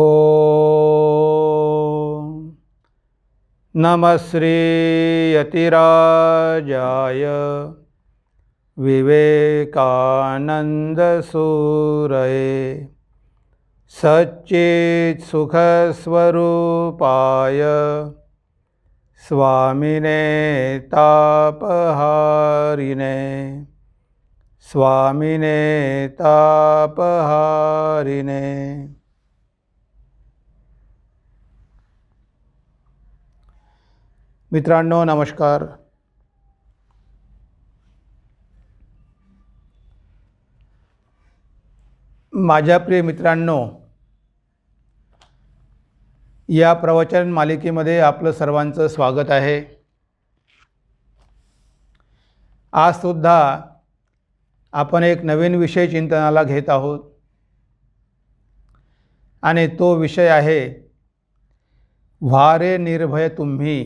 ओ नमश्रीयतिराजाय विवेकानन्दसूरये सच्चित्सुखस्वरूपाय स्वामिने तापहारिणे स्वामिने तापहारिणे मित्रांनो नमस्कार माझ्या प्रिय मित्रांनो या प्रवचन मालिकेमध्ये आपलं सर्वांचं स्वागत आहे आज सुद्धा आपण एक नवीन विषय चिंतनाला घेत आहोत आणि तो विषय आहे व्हारे निर्भय तुम्ही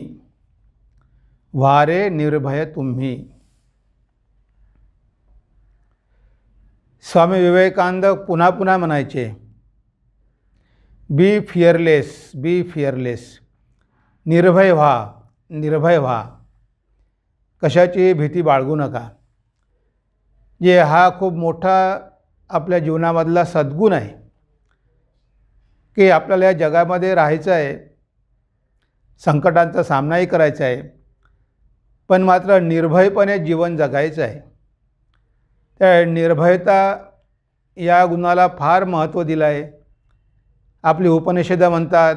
वारे निर्भय तुम्ही स्वामी विवेकानंद पुन्हा पुन्हा म्हणायचे बी फिअरलेस बी फिअरलेस निर्भय व्हा निर्भय व्हा कशाची भीती बाळगू नका जे हा खूप मोठा आपल्या जीवनामधला सद्गुण आहे की आपल्याला या जगामध्ये राहायचं आहे संकटांचा सामनाही करायचा आहे पण मात्र निर्भयपणे जीवन जगायचं आहे त्या निर्भयता या गुणाला फार महत्त्व दिलं आहे आपली उपनिषदं म्हणतात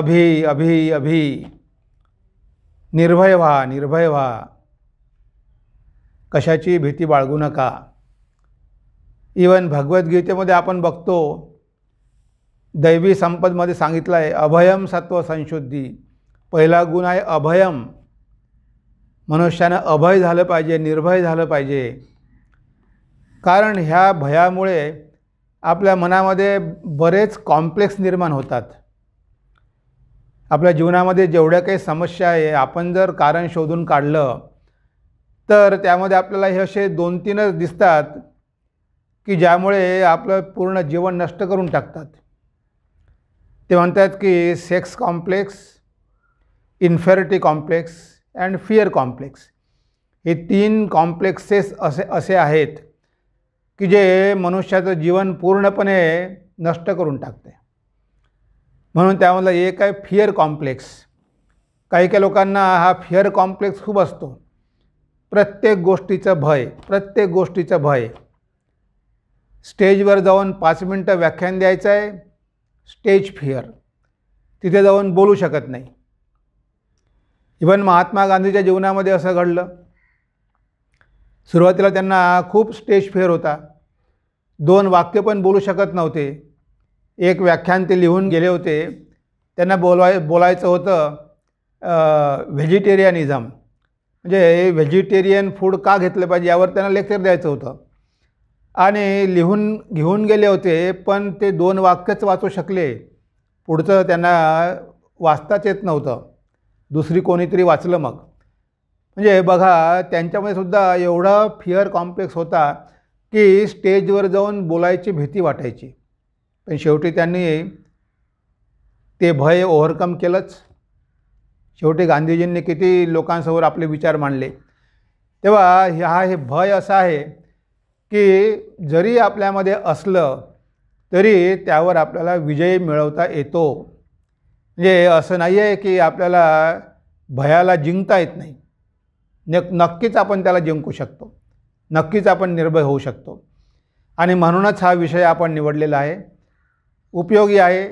अभि अभि अभि निर्भय व्हा निर्भय व्हा कशाची भीती बाळगू नका इवन भगवद्गीतेमध्ये आपण बघतो दैवी संपदमध्ये सांगितलं आहे अभयम सत्व संशुद्धी पहिला गुण आहे अभयम मनुष्यानं अभय झालं पाहिजे निर्भय झालं पाहिजे कारण ह्या भयामुळे आपल्या मनामध्ये बरेच कॉम्प्लेक्स निर्माण होतात आपल्या जीवनामध्ये जेवढ्या काही समस्या आहे आपण जर कारण शोधून काढलं तर त्यामध्ये आपल्याला हे असे दोन तीनच दिसतात की ज्यामुळे आपलं पूर्ण जीवन नष्ट करून टाकतात ते म्हणतात की sex complex inferiority complex and fear complex हे तीन कॉम्प्लेक्सेस असे असे आहेत की जे मनुष्याचं जीवन पूर्णपणे नष्ट करून टाकते म्हणून त्यामधला एक आहे फिअर कॉम्प्लेक्स काही काही लोकांना हा फिअर कॉम्प्लेक्स खूप असतो प्रत्येक गोष्टीचं भय प्रत्येक गोष्टीचं भय स्टेजवर जाऊन पाच मिनटं व्याख्यान द्यायचं आहे स्टेज फिअर तिथे जाऊन बोलू शकत नाही इव्हन महात्मा गांधीच्या जीवनामध्ये असं घडलं सुरुवातीला त्यांना खूप स्टेज फेअर होता दोन वाक्य पण बोलू शकत नव्हते एक व्याख्यान ते लिहून गेले होते त्यांना बोलवाय बोलायचं होतं व्हेजिटेरियनिझम म्हणजे व्हेजिटेरियन फूड का घेतलं पाहिजे यावर त्यांना लेक्चर द्यायचं होतं आणि लिहून घेऊन गेले होते पण ते दोन वाक्यच वाचू शकले पुढचं त्यांना वाचताच येत नव्हतं दुसरी कोणीतरी वाचलं मग म्हणजे बघा त्यांच्यामध्ये सुद्धा एवढा फिअर कॉम्प्लेक्स होता की स्टेजवर जाऊन बोलायची भीती वाटायची पण शेवटी त्यांनी ते भय ओव्हरकम केलंच शेवटी गांधीजींनी किती लोकांसमोर आपले विचार मांडले तेव्हा ह्या हे भय असं आहे की जरी आपल्यामध्ये असलं तरी त्यावर आपल्याला विजय मिळवता येतो म्हणजे असं नाही आहे की आपल्याला भयाला जिंकता येत नाही नक्कीच आपण त्याला जिंकू शकतो नक्कीच आपण निर्भय होऊ शकतो आणि म्हणूनच हा विषय आपण निवडलेला आहे उपयोगी आहे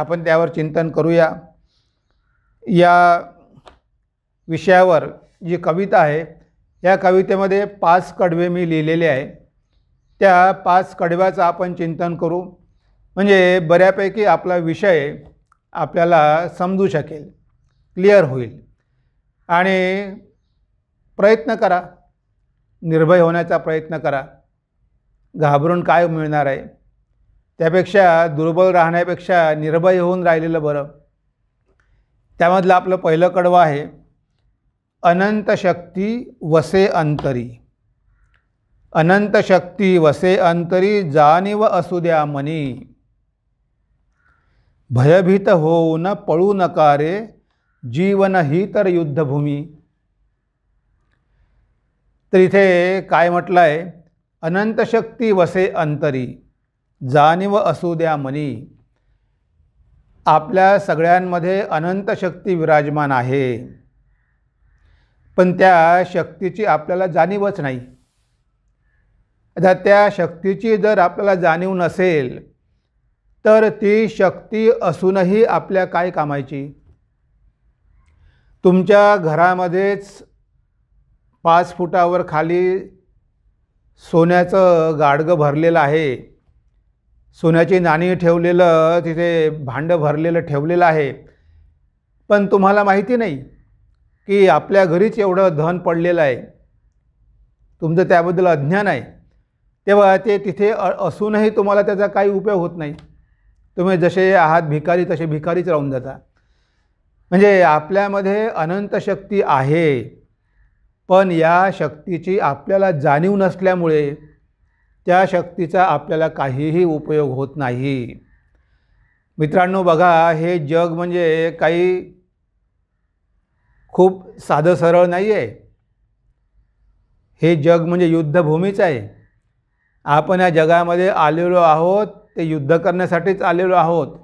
आपण त्यावर चिंतन करूया या विषयावर जी कविता आहे या कवितेमध्ये पाच कडवे मी लिहिलेले आहे त्या पाच कडव्याचं आपण चिंतन करू म्हणजे बऱ्यापैकी आपला विषय आपल्याला समजू शकेल क्लिअर होईल आणि प्रयत्न करा निर्भय होण्याचा प्रयत्न करा घाबरून काय मिळणार आहे त्यापेक्षा दुर्बल राहण्यापेक्षा निर्भय होऊन राहिलेलं बरं त्यामधलं आपलं पहिलं कडवं आहे अनंत शक्ती वसे अंतरी अनंत शक्ती वसे अंतरी जाणीव असू द्या मनी भयभीत होऊन पळू नकारे जीवन ही तर युद्धभूमी तर इथे काय म्हटलं आहे शक्ती वसे अंतरी जाणीव असू द्या मनी आपल्या सगळ्यांमध्ये अनंत शक्ती विराजमान आहे पण त्या शक्तीची आपल्याला जाणीवच नाही आता त्या शक्तीची जर आपल्याला जाणीव नसेल तर ती शक्ती असूनही आपल्या काय कामायची तुमच्या घरामध्येच पाच फुटावर खाली सोन्याचं गाडगं भरलेलं आहे सोन्याची नाणी ठेवलेलं तिथे भांडं भरलेलं ठेवलेलं आहे पण तुम्हाला माहिती नाही की आपल्या घरीच एवढं धन पडलेलं आहे तुमचं त्याबद्दल अज्ञान आहे तेव्हा ते तिथे असूनही तुम्हाला त्याचा काही उपयोग होत नाही तुम्ही जसे आहात भिकारी तसे भिकारीच राहून जाता म्हणजे आपल्यामध्ये अनंत शक्ती आहे पण या शक्तीची आपल्याला जाणीव नसल्यामुळे त्या शक्तीचा आपल्याला काहीही उपयोग होत नाही मित्रांनो बघा हे जग म्हणजे काही खूप साधं सरळ नाही आहे हे जग म्हणजे युद्धभूमीच आहे आपण या जगामध्ये आलेलो आहोत ते युद्ध करण्यासाठीच आलेलो आहोत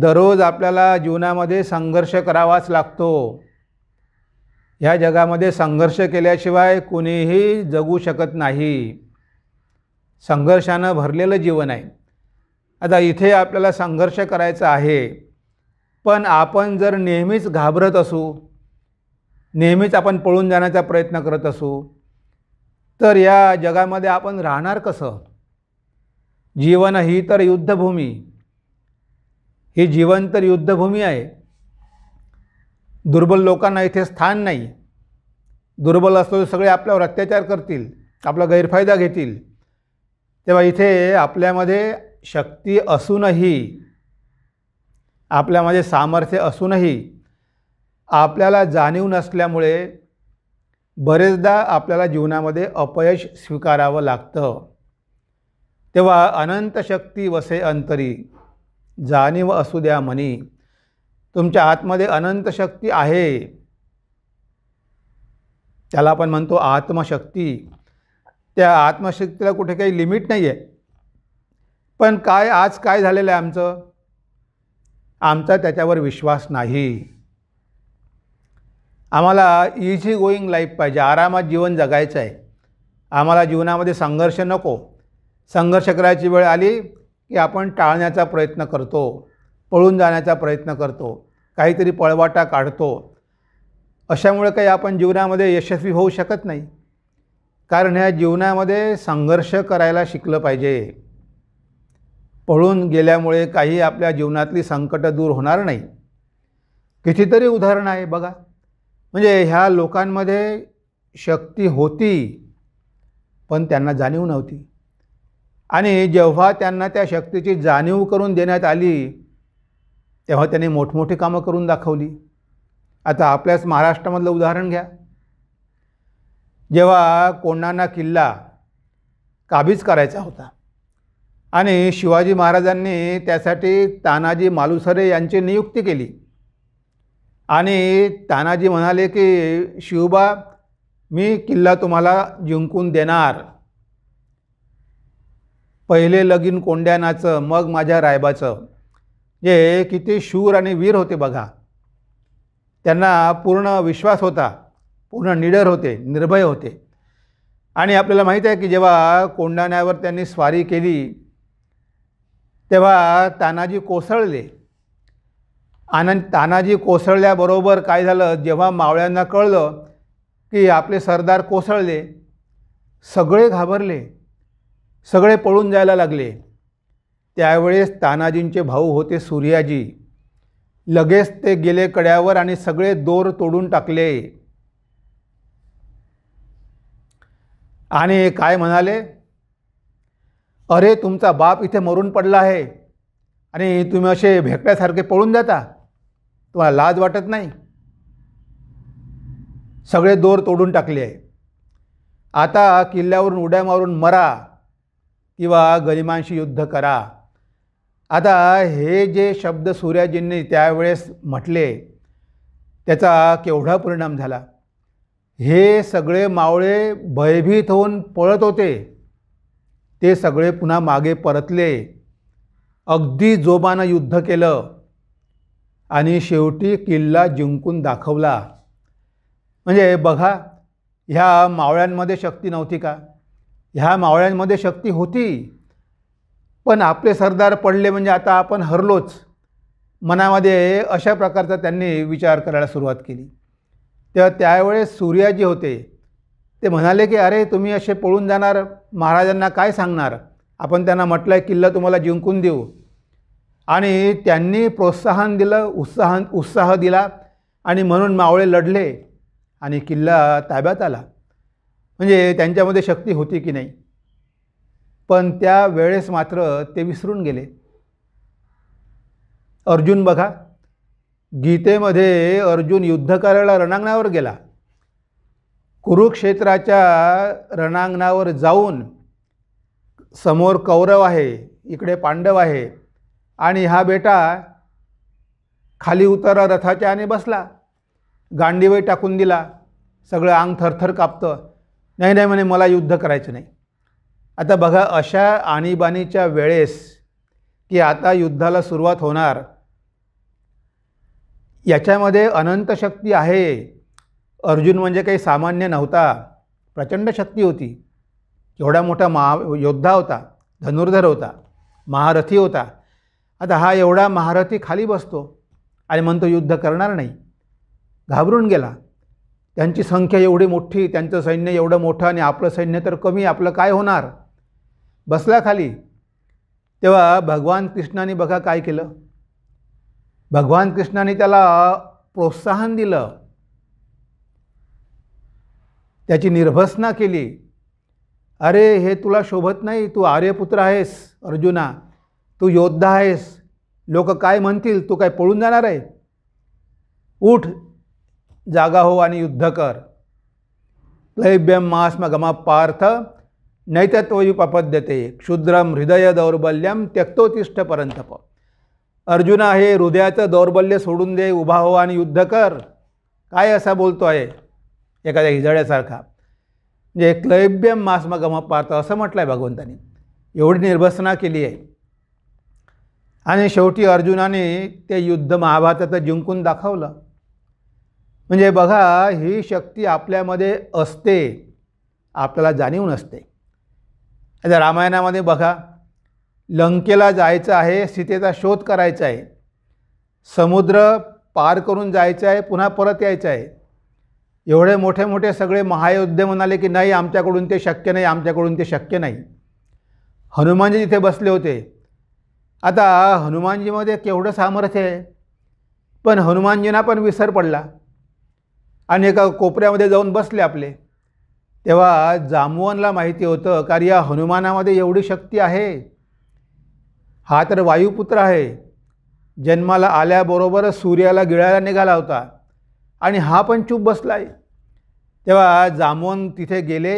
दररोज आपल्याला जीवनामध्ये संघर्ष करावाच लागतो ह्या जगामध्ये संघर्ष केल्याशिवाय कोणीही जगू शकत नाही संघर्षानं भरलेलं जीवन आहे आता इथे आपल्याला संघर्ष करायचा आहे पण आपण जर नेहमीच घाबरत असू नेहमीच आपण पळून जाण्याचा प्रयत्न करत असू तर या जगामध्ये आपण राहणार कसं जीवन ही तर युद्धभूमी ही जीवन तर युद्धभूमी आहे दुर्बल लोकांना इथे स्थान नाही दुर्बल तर सगळे आपल्यावर अत्याचार करतील आपला गैरफायदा घेतील तेव्हा इथे आपल्यामध्ये शक्ती असूनही आपल्यामध्ये सामर्थ्य असूनही आपल्याला जाणीव नसल्यामुळे बरेचदा आपल्याला जीवनामध्ये अपयश स्वीकारावं लागतं तेव्हा अनंत शक्ती वसे अंतरी जाणीव असू द्या मनी तुमच्या आतमध्ये अनंत शक्ती आहे त्याला आपण म्हणतो आत्मशक्ती त्या आत्मशक्तीला कुठे काही लिमिट नाही आहे पण काय आज काय झालेलं आहे आमचं आमचा त्याच्यावर विश्वास नाही आम्हाला इझी गोईंग लाईफ पाहिजे आरामात जीवन जगायचं आहे आम्हाला जीवनामध्ये संघर्ष नको संघर्ष करायची वेळ आली की आपण टाळण्याचा प्रयत्न करतो पळून जाण्याचा प्रयत्न करतो काहीतरी पळवाटा काढतो अशामुळे काही आपण जीवनामध्ये यशस्वी होऊ शकत नाही कारण ह्या जीवनामध्ये संघर्ष करायला शिकलं पाहिजे पळून गेल्यामुळे काही आपल्या जीवनातली संकटं दूर होणार नाही कितीतरी उदाहरण आहे बघा म्हणजे ह्या लोकांमध्ये शक्ती होती पण त्यांना जाणीव नव्हती आणि जेव्हा त्यांना त्या शक्तीची जाणीव करून देण्यात आली तेव्हा त्यांनी मोठमोठी कामं करून दाखवली आता आपल्याच महाराष्ट्रामधलं उदाहरण घ्या जेव्हा कोणाना किल्ला काबीज करायचा होता आणि शिवाजी महाराजांनी त्यासाठी तानाजी मालुसरे यांची नियुक्ती केली आणि तानाजी म्हणाले की शिवबा मी किल्ला तुम्हाला जिंकून देणार पहिले लगीन कोंड्यानाचं मग माझ्या रायबाचं जे किती शूर आणि वीर होते बघा त्यांना पूर्ण विश्वास होता पूर्ण निडर होते निर्भय होते आणि आपल्याला माहीत आहे की जेव्हा कोंडाण्यावर त्यांनी स्वारी केली तेव्हा तानाजी कोसळले आनंद तानाजी कोसळल्याबरोबर काय झालं जेव्हा मावळ्यांना कळलं की आपले सरदार कोसळले सगळे घाबरले सगळे पळून जायला लागले त्यावेळेस तानाजींचे भाऊ होते सूर्याजी लगेच ते गेले कड्यावर आणि सगळे दोर तोडून टाकले आणि काय म्हणाले अरे तुमचा बाप इथे मरून पडला आहे आणि तुम्ही असे भेकड्यासारखे पळून जाता तुम्हाला लाज वाटत नाही सगळे दोर तोडून टाकले आहे आता किल्ल्यावरून उड्या मारून मरा किंवा गरिमांशी युद्ध करा आता हे जे शब्द सूर्याजींनी त्यावेळेस म्हटले त्याचा केवढा परिणाम झाला हे सगळे मावळे भयभीत होऊन पळत होते ते सगळे पुन्हा मागे परतले अगदी जोबानं युद्ध केलं आणि शेवटी किल्ला जिंकून दाखवला म्हणजे बघा ह्या मावळ्यांमध्ये शक्ती नव्हती का ह्या मावळ्यांमध्ये शक्ती होती पण आपले सरदार पडले म्हणजे आता आपण हरलोच मनामध्ये अशा प्रकारचा त्यांनी विचार करायला सुरुवात केली तेव्हा त्यावेळेस सूर्याजी होते ते म्हणाले की अरे तुम्ही असे पळून जाणार महाराजांना काय सांगणार आपण त्यांना म्हटलं आहे किल्ला तुम्हाला जिंकून देऊ आणि त्यांनी प्रोत्साहन दिलं उत्साहन उत्साह दिला आणि म्हणून मावळे लढले आणि किल्ला ताब्यात आला म्हणजे त्यांच्यामध्ये शक्ती होती की नाही पण त्या वेळेस मात्र ते विसरून गेले अर्जुन बघा गीतेमध्ये अर्जुन युद्ध करायला रणांगणावर गेला कुरुक्षेत्राच्या रणांगणावर जाऊन समोर कौरव आहे इकडे पांडव आहे आणि हा बेटा खाली उतारा रथाच्या आणि बसला गांडीवय टाकून दिला सगळं अंग थरथर कापतं नाही नाही म्हणे मला युद्ध करायचं नाही आता बघा अशा आणीबाणीच्या वेळेस की आता युद्धाला सुरुवात होणार याच्यामध्ये अनंत शक्ती आहे अर्जुन म्हणजे काही सामान्य नव्हता प्रचंड शक्ती होती एवढा मोठा महा योद्धा होता धनुर्धर होता महारथी होता आता हा एवढा महारथी खाली बसतो आणि म्हणतो युद्ध करणार नाही घाबरून गेला त्यांची संख्या एवढी मोठी त्यांचं सैन्य एवढं मोठं आणि आपलं सैन्य तर कमी आपलं काय होणार बसला खाली तेव्हा भगवान कृष्णाने बघा काय केलं भगवान कृष्णाने त्याला प्रोत्साहन दिलं त्याची निर्भसना केली अरे हे तुला शोभत नाही तू आर्यपुत्र आहेस अर्जुना तू योद्धा आहेस लोक काय म्हणतील तू काय पळून जाणार आहे उठ जागा हो आणि युद्ध कर मास्म गमा पार्थ नैतत्वयुपपद्यते क्षुद्रम हृदय दौर्बल्यम त्यक्तोतिष्ठ परंतप अर्जुन आहे हृदयाचं दौर्बल्य सोडून दे उभा हो आणि युद्ध कर काय असा बोलतो आहे एखाद्या हिजाळ्यासारखा म्हणजे क्लैब्यम गमा पार्थ असं म्हटलं आहे भगवंतानी एवढी निर्भसना केली आहे आणि शेवटी अर्जुनाने ते युद्ध महाभारताचं जिंकून दाखवलं म्हणजे बघा ही शक्ती आपल्यामध्ये असते आपल्याला जाणीव नसते आता रामायणामध्ये बघा लंकेला जायचं आहे सीतेचा शोध करायचा आहे समुद्र पार करून जायचं आहे पुन्हा परत यायचं आहे एवढे मोठे मोठे सगळे महायोद्धे म्हणाले की नाही आमच्याकडून ते शक्य नाही आमच्याकडून ते शक्य नाही हनुमानजी तिथे बसले होते आता हनुमानजीमध्ये केवढं सामर्थ्य आहे पण हनुमानजींना पण विसर पडला आणि एका कोपऱ्यामध्ये जाऊन बसले आपले तेव्हा जामुवनला माहिती होतं कारण या हनुमानामध्ये एवढी शक्ती आहे हा तर वायुपुत्र आहे जन्माला आल्याबरोबरच सूर्याला गिळायला निघाला होता आणि हा पण चूप बसला आहे तेव्हा जामवन तिथे गेले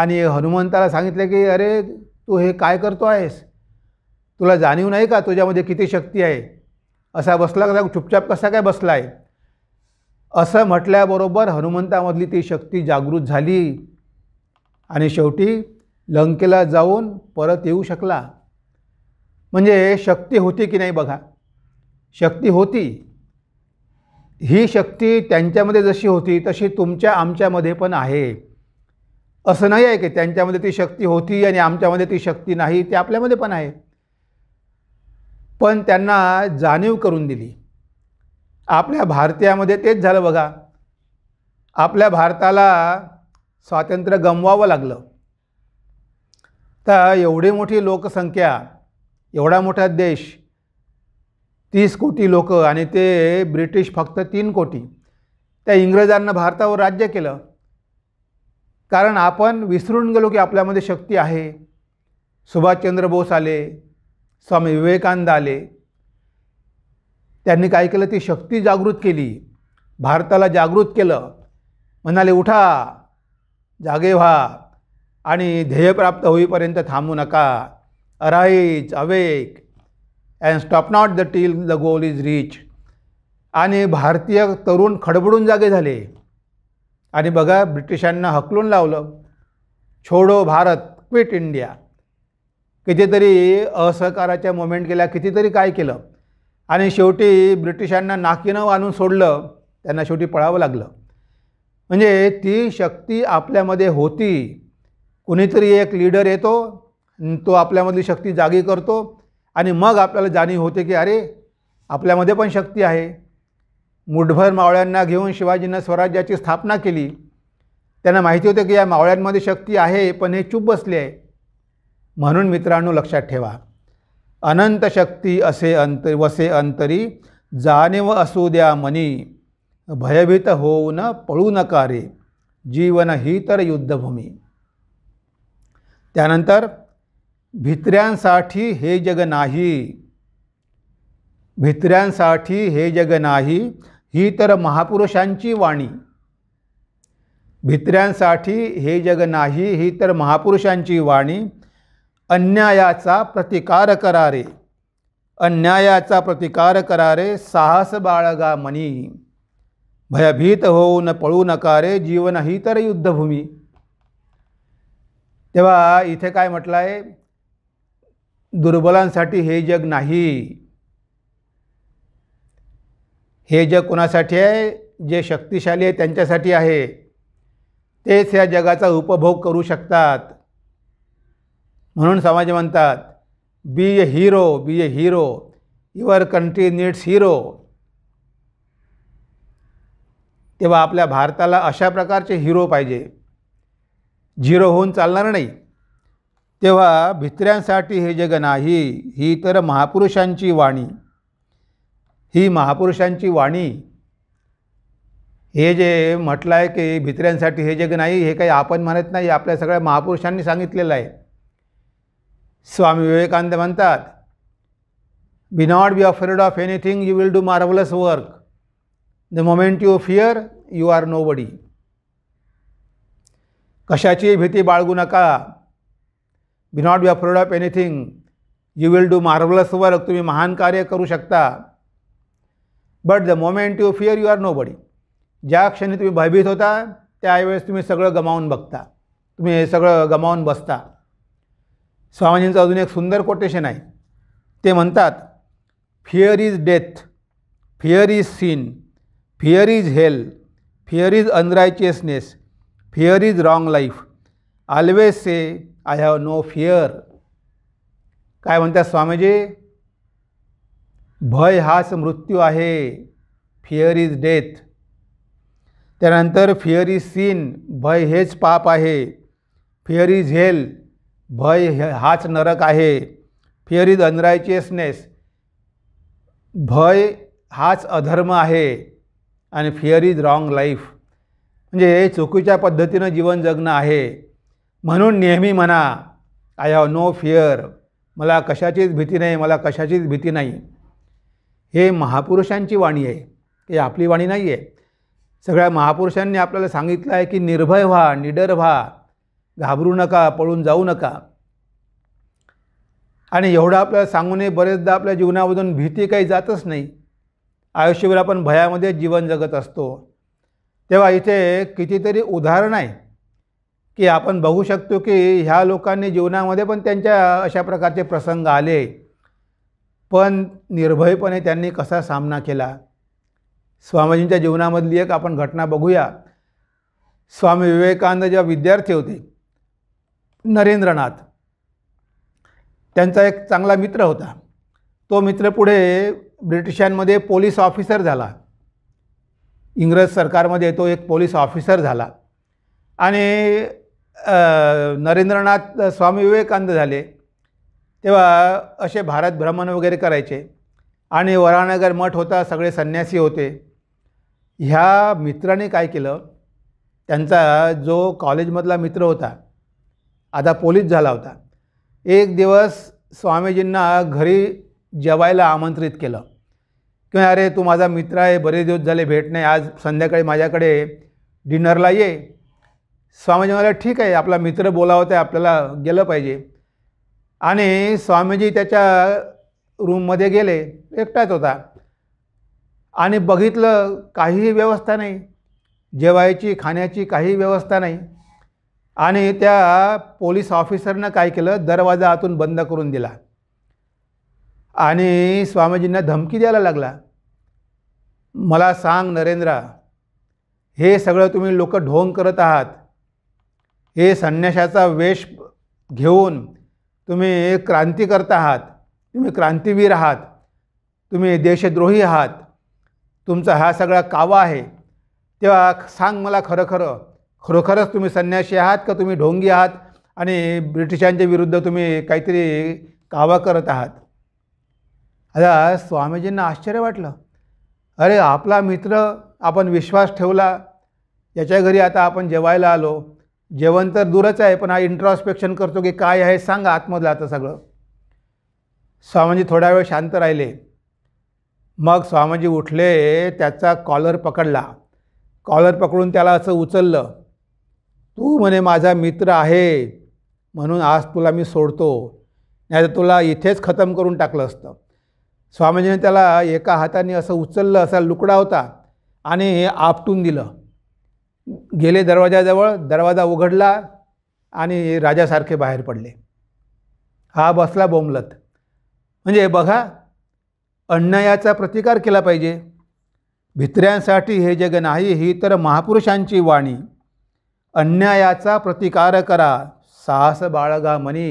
आणि हनुमंताला सांगितले की अरे तू हे काय करतो आहेस तुला जाणीव नाही का तुझ्यामध्ये किती शक्ती आहे असा बसला का चुपचाप कसा काय बसला आहे असं म्हटल्याबरोबर हनुमंतामधली ती शक्ती जागृत झाली आणि शेवटी लंकेला जाऊन परत येऊ शकला म्हणजे शक्ती होती की नाही बघा शक्ती होती ही शक्ती त्यांच्यामध्ये जशी होती तशी तुमच्या आमच्यामध्ये पण आहे असं नाही आहे की त्यांच्यामध्ये ती शक्ती होती आणि आमच्यामध्ये ती शक्ती नाही ते आपल्यामध्ये पण आहे पण त्यांना जाणीव करून दिली आपल्या भारतीयामध्ये तेच झालं बघा आपल्या भारताला स्वातंत्र्य गमवावं लागलं तर एवढी मोठी लोकसंख्या एवढा मोठा देश तीस कोटी लोक आणि ते ब्रिटिश फक्त तीन कोटी त्या इंग्रजांना भारतावर राज्य केलं कारण आपण विसरून गेलो की आपल्यामध्ये शक्ती आहे सुभाषचंद्र बोस आले स्वामी विवेकानंद आले त्यांनी काय केलं ती शक्ती जागृत केली भारताला जागृत केलं म्हणाले उठा जागे व्हा आणि ध्येय प्राप्त होईपर्यंत थांबू नका arise awake and stop not the till the goal is reach आणि भारतीय तरुण खडबडून जागे झाले आणि बघा ब्रिटिशांना हकलून लावलं छोडो भारत क्विट इंडिया कितीतरी असहकाराच्या मोमेंट केल्या कितीतरी काय केलं आणि शेवटी ब्रिटिशांना नाकीनं आणून सोडलं त्यांना शेवटी पळावं लागलं म्हणजे ती शक्ती आपल्यामध्ये होती कुणीतरी एक लीडर येतो तो आपल्यामधली शक्ती जागी करतो आणि मग आपल्याला जाणीव होते की अरे आपल्यामध्ये पण शक्ती आहे मुठभर मावळ्यांना घेऊन शिवाजीनं स्वराज्याची स्थापना केली त्यांना माहिती होते की या मावळ्यांमध्ये शक्ती आहे पण हे चूप बसले आहे म्हणून मित्रांनो लक्षात ठेवा अनंत शक्ती असे अंत वसे अंतरी जानेव असू द्या मनी भयभीत होऊन पळू नकारे जीवन ही तर युद्धभूमी त्यानंतर भित्र्यांसाठी हे जग नाही भित्र्यांसाठी हे जग नाही ही तर महापुरुषांची वाणी भित्र्यांसाठी हे जग नाही ही तर महापुरुषांची वाणी अन्यायाचा प्रतिकार करारे अन्यायाचा प्रतिकार करारे साहस बाळगा मनी भयभीत होऊन पळू नकारे जीवन ही तर युद्धभूमी तेव्हा इथे काय म्हटलं आहे दुर्बलांसाठी हे जग नाही हे जग कोणासाठी आहे जे शक्तिशाली आहे त्यांच्यासाठी आहे तेच या जगाचा उपभोग करू शकतात म्हणून समाज म्हणतात be a hero be a hero your country needs hero तेव्हा आपल्या भारताला अशा प्रकारचे हिरो पाहिजे झिरो होऊन चालणार नाही तेव्हा भित्र्यांसाठी हे जग नाही ही तर महापुरुषांची वाणी ही महापुरुषांची वाणी हे जे म्हटलं आहे की भित्र्यांसाठी हे जग नाही हे काही आपण म्हणत नाही आपल्या सगळ्या महापुरुषांनी सांगितलेलं आहे स्वामी विवेकानंद म्हणतात be not be afraid of anything you will do marvellous work the moment you fear you are nobody कशाचीही भीती बाळगू नका be not be afraid of anything you will do marvellous work तुम्ही महान कार्य करू शकता but the moment you fear you are nobody ज्या क्षणी तुम्ही भयभीत होता त्यावेळेस तुम्ही सगळं गमावून बघता तुम्ही हे सगळं गमावून बसता स्वामीजींचं अजून एक सुंदर कोटेशन आहे ते म्हणतात fear is death fear is sin fear is hell fear is unrighteousness fear is wrong life always say I have no fear काय म्हणतात स्वामीजी भय हाच मृत्यू आहे फिअर इज डेथ त्यानंतर फिअर इज सीन भय हेच पाप आहे फिअर इज हेल भय हाच नरक आहे फिअर इज अनरायचियसनेस भय हाच अधर्म आहे आणि फिअर इज रॉंग लाईफ म्हणजे हे चुकीच्या पद्धतीनं जीवन जगणं आहे म्हणून नेहमी म्हणा आय हॅव नो फिअर मला कशाचीच भीती नाही मला कशाचीच भीती नाही हे महापुरुषांची वाणी आहे हे आपली वाणी नाही आहे सगळ्या महापुरुषांनी आपल्याला सांगितलं आहे की निर्भय व्हा निडर व्हा घाबरू नका पळून जाऊ नका आणि एवढं आपल्याला सांगूनही बरेचदा आपल्या जीवनामधून भीती काही जातच नाही आयुष्यभर आपण भयामध्ये जीवन जगत असतो तेव्हा इथे कितीतरी उदाहरण आहे की आपण बघू शकतो की ह्या लोकांनी जीवनामध्ये पण त्यांच्या अशा प्रकारचे प्रसंग आले पण निर्भयपणे त्यांनी कसा सामना केला स्वामीजींच्या जीवनामधली एक आपण घटना बघूया स्वामी विवेकानंद जेव्हा विद्यार्थी होते नरेंद्रनाथ त्यांचा एक चांगला मित्र होता तो मित्र पुढे ब्रिटिशांमध्ये पोलीस ऑफिसर झाला इंग्रज सरकारमध्ये तो एक पोलीस ऑफिसर झाला आणि नरेंद्रनाथ स्वामी विवेकानंद झाले तेव्हा असे भारत भ्रमण वगैरे करायचे आणि वरानगर मठ होता सगळे संन्यासी होते ह्या मित्राने काय केलं त्यांचा जो कॉलेजमधला मित्र होता आता पोलीस झाला होता एक दिवस स्वामीजींना घरी जेवायला आमंत्रित केलं किंवा अरे तू माझा मित्र आहे बरेच दिवस झाले भेट नाही आज संध्याकाळी माझ्याकडे डिनरला ये स्वामीजी म्हणाले ठीक आहे आपला मित्र बोलावता आपल्याला गेलं पाहिजे आणि स्वामीजी त्याच्या रूममध्ये गेले एकटाच होता आणि बघितलं काहीही व्यवस्था नाही जेवायची खाण्याची काही व्यवस्था नाही आणि त्या पोलीस ऑफिसरनं काय केलं दरवाजा आतून बंद करून दिला आणि स्वामीजींना धमकी द्यायला लागला मला सांग नरेंद्रा हे सगळं तुम्ही लोक ढोंग करत आहात हे संन्याशाचा वेश घेऊन तुम्ही क्रांती करत आहात तुम्ही क्रांतीवीर आहात तुम्ही देशद्रोही आहात तुमचा हा सगळा कावा आहे तेव्हा सांग मला खरं खरं खरोखरच तुम्ही संन्याशी आहात का तुम्ही ढोंगी आहात आणि ब्रिटिशांच्या विरुद्ध तुम्ही काहीतरी कावा करत आहात आता स्वामीजींना आश्चर्य वाटलं अरे आपला मित्र आपण विश्वास ठेवला याच्या घरी आता आपण जेवायला आलो जेवण तर दूरच आहे पण हा इंट्रॉस्पेक्शन करतो की काय आहे सांगा आतमधलं आता सगळं स्वामीजी थोडा वेळ शांत राहिले मग स्वामीजी उठले त्याचा कॉलर पकडला कॉलर पकडून त्याला असं उचललं तू म्हणे माझा मित्र आहे म्हणून आज तुला मी सोडतो नाही तर तुला इथेच खतम करून टाकलं असतं स्वामीजीने त्याला एका हाताने असं उचललं असा लुकडा होता आणि आपटून दिलं गेले दरवाजाजवळ दरवाजा उघडला आणि राजासारखे बाहेर पडले हा बसला बोंबलत म्हणजे बघा अन्यायाचा प्रतिकार केला पाहिजे भित्र्यांसाठी हे जग नाही ही तर महापुरुषांची वाणी अन्यायाचा प्रतिकार करा साहस बाळगा मनी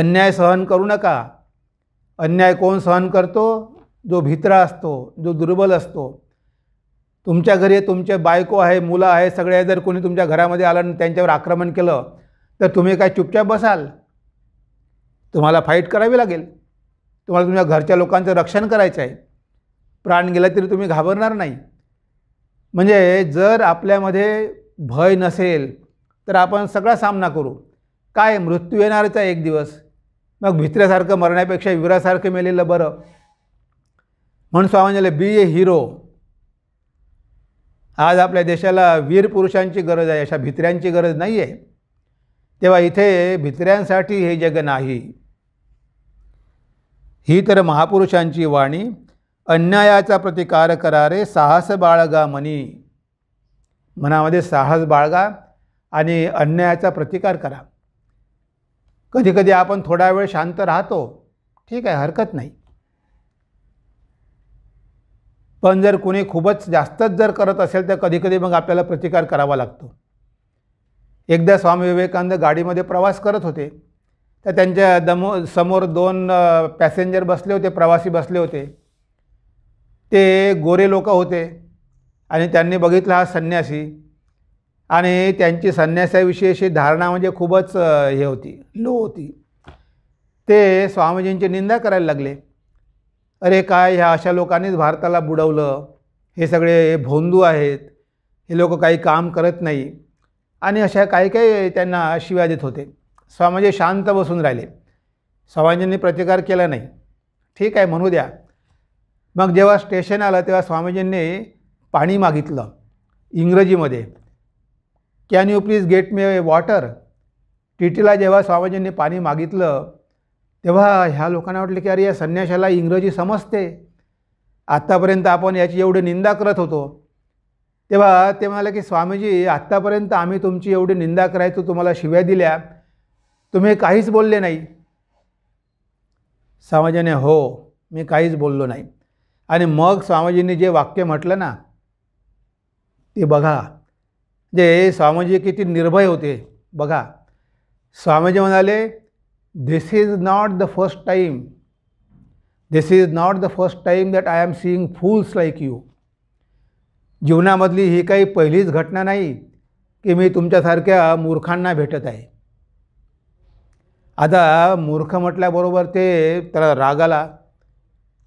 अन्याय सहन करू नका अन्याय कोण सहन करतो जो भित्रा असतो जो दुर्बल असतो तुमच्या घरी तुमचे बायको आहे मुलं आहे सगळे जर कोणी तुमच्या घरामध्ये आलं आणि त्यांच्यावर आक्रमण केलं तर तुम्ही काय चुपचाप बसाल तुम्हाला फाईट करावी लागेल तुम्हाला तुमच्या घरच्या लोकांचं रक्षण करायचं आहे प्राण गेला तरी तुम्ही घाबरणार नाही म्हणजे जर आपल्यामध्ये भय नसेल तर आपण सगळा सामना करू काय मृत्यू येणारचा आहे एक दिवस मग भित्र्यासारखं मरण्यापेक्षा विरासारखं मेलेलं बरं म्हणून स्वामी बी ए हिरो आज आपल्या देशाला वीर पुरुषांची गरज आहे अशा भित्र्यांची गरज नाही आहे तेव्हा इथे भित्र्यांसाठी हे जग नाही ही तर महापुरुषांची वाणी अन्यायाचा प्रतिकार करारे साहस बाळगा मनी मनामध्ये साहस बाळगा आणि अन्यायाचा प्रतिकार करा कधीकधी आपण थोडा वेळ शांत राहतो ठीक आहे हरकत नाही पण जर कुणी खूपच जास्तच जर करत असेल तर कधीकधी मग आपल्याला प्रतिकार करावा लागतो एकदा स्वामी विवेकानंद गाडीमध्ये प्रवास करत होते तर त्यांच्या दमो समोर दोन पॅसेंजर बसले होते प्रवासी बसले होते ते गोरे लोक होते आणि त्यांनी बघितला हा संन्यासी आणि त्यांची संन्यासाविषयीची धारणा म्हणजे खूपच हे होती लो होती ते स्वामीजींची निंदा करायला लागले अरे काय ह्या अशा लोकांनीच भारताला बुडवलं हे सगळे भोंदू आहेत हे लोक काही काम करत नाही आणि अशा काही काही त्यांना शिव्या देत होते स्वामीजी शांत बसून राहिले स्वामीजींनी प्रतिकार केला नाही ठीक आहे म्हणू द्या मग जेव्हा स्टेशन आलं तेव्हा स्वामीजींनी पाणी मागितलं इंग्रजीमध्ये can you please get me water टीला जेव्हा स्वामीजींनी पाणी मागितलं तेव्हा ह्या लोकांना वाटलं की अरे या संन्याशाला इंग्रजी समजते आत्तापर्यंत आपण याची एवढी निंदा करत होतो तेव्हा ते म्हणाले की स्वामीजी आत्तापर्यंत आम्ही तुमची एवढी निंदा करायचो तुम्हाला शिव्या दिल्या तुम्ही काहीच बोलले नाही स्वामीजीने हो मी काहीच बोललो नाही आणि मग स्वामीजींनी जे वाक्य म्हटलं ना ते बघा जे म्हणजे स्वामीजी किती निर्भय होते बघा स्वामीजी म्हणाले this is not the first time this is not the first time that I am seeing fools like you जीवनामधली ही काही पहिलीच घटना नाही की मी तुमच्यासारख्या मूर्खांना भेटत आहे आता मूर्ख म्हटल्याबरोबर ते त्याला राग आला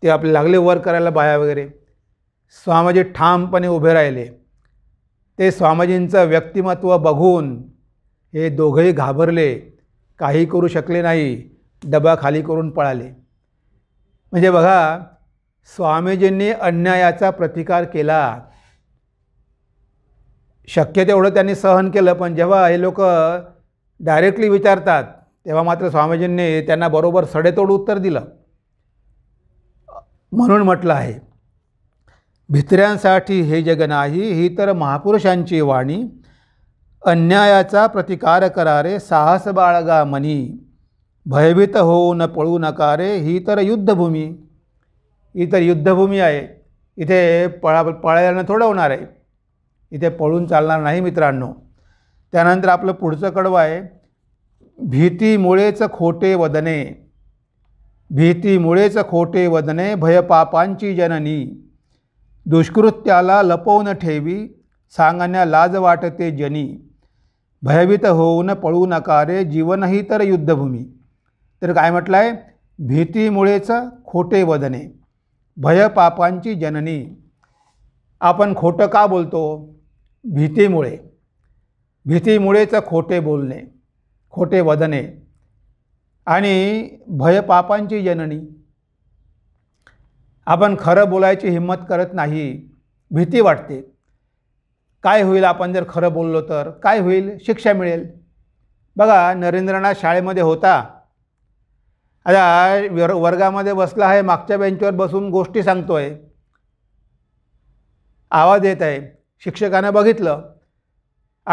ते आपले लागले वर करायला बाया वगैरे स्वामीजी ठामपणे उभे राहिले ते स्वामीजींचं व्यक्तिमत्व बघून हे दोघंही घाबरले काही करू शकले नाही डबा खाली करून पळाले म्हणजे बघा स्वामीजींनी अन्यायाचा प्रतिकार केला शक्य तेवढं त्यांनी सहन केलं पण जेव्हा हे लोक डायरेक्टली विचारतात तेव्हा मात्र स्वामीजींनी त्यांना बरोबर सडेतोड उत्तर दिलं म्हणून म्हटलं आहे भित्र्यांसाठी हे जग नाही ही तर महापुरुषांची वाणी अन्यायाचा प्रतिकार करारे साहस बाळगा मनी भयभीत होऊ न पळू नकारे ही तर युद्धभूमी ही तर युद्धभूमी आहे इथे पळा पळायला थोडं होणार आहे इथे पळून चालणार नाही मित्रांनो त्यानंतर आपलं पुढचं कडवं आहे भीतीमुळेच खोटे वदने भीतीमुळेच खोटे वदने भयपापांची जननी दुष्कृत्याला लपवून ठेवी सांगण्या लाज वाटते जनी भयभीत होऊन पळू नका जीवनही तर युद्धभूमी तर काय म्हटलं आहे भीतीमुळेच खोटे वदने भयपापांची जननी आपण खोटं का बोलतो भीतीमुळे भीतीमुळेच खोटे बोलणे खोटे वदने आणि भयपापांची जननी आपण खरं बोलायची हिंमत करत नाही भीती वाटते काय होईल आपण जर खरं बोललो तर काय होईल शिक्षा मिळेल बघा नरेंद्रनाथ शाळेमध्ये होता आता वर्गामध्ये बसला आहे मागच्या बेंचवर बसून गोष्टी सांगतो आहे आवाज येत आहे शिक्षकानं बघितलं